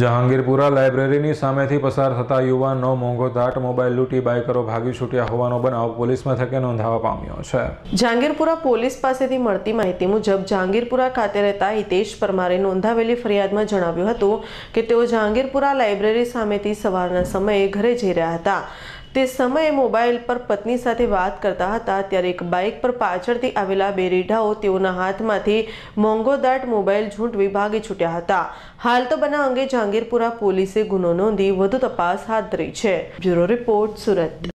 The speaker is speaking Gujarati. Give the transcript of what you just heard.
જહાંગીરપુરા લાઇબ્રેરીની સામેથી પસાર થતા યુવાનનો મોંઘો દાટ મોબાઈલ લૂંટી બાઇકરો ભાગી છૂટ્યા હોવાનો બનાવ પોલીસ મથકે નોંધાવા પામ્યો છે જહાંગીરપુરા પોલીસ પાસેથી મળતી માહિતી મુજબ જહાંગીરપુરા ખાતે રહેતા હિતેશ પરમારે નોંધાવેલી ફરિયાદમાં જણાવ્યું હતું કે તેઓ જહાંગીરપુરા લાઇબ્રેરી સામેથી સવારના સમયે ઘરે જઈ રહ્યા હતા તે સમયે મોબાઈલ પર પત્ની સાથે વાત કરતા હતા ત્યારે એક બાઇક પર પાછળથી આવેલા બે રેઢાઓ તેઓના હાથમાંથી મોંઘોદાટ મોબાઈલ ઝૂંટવી ભાગી છૂટ્યા હતા હાલ તો બનાવ અંગે જહાંગીરપુરા પોલીસે ગુનો નોંધી વધુ તપાસ હાથ ધરી છે બ્યુરો રિપોર્ટ સુરત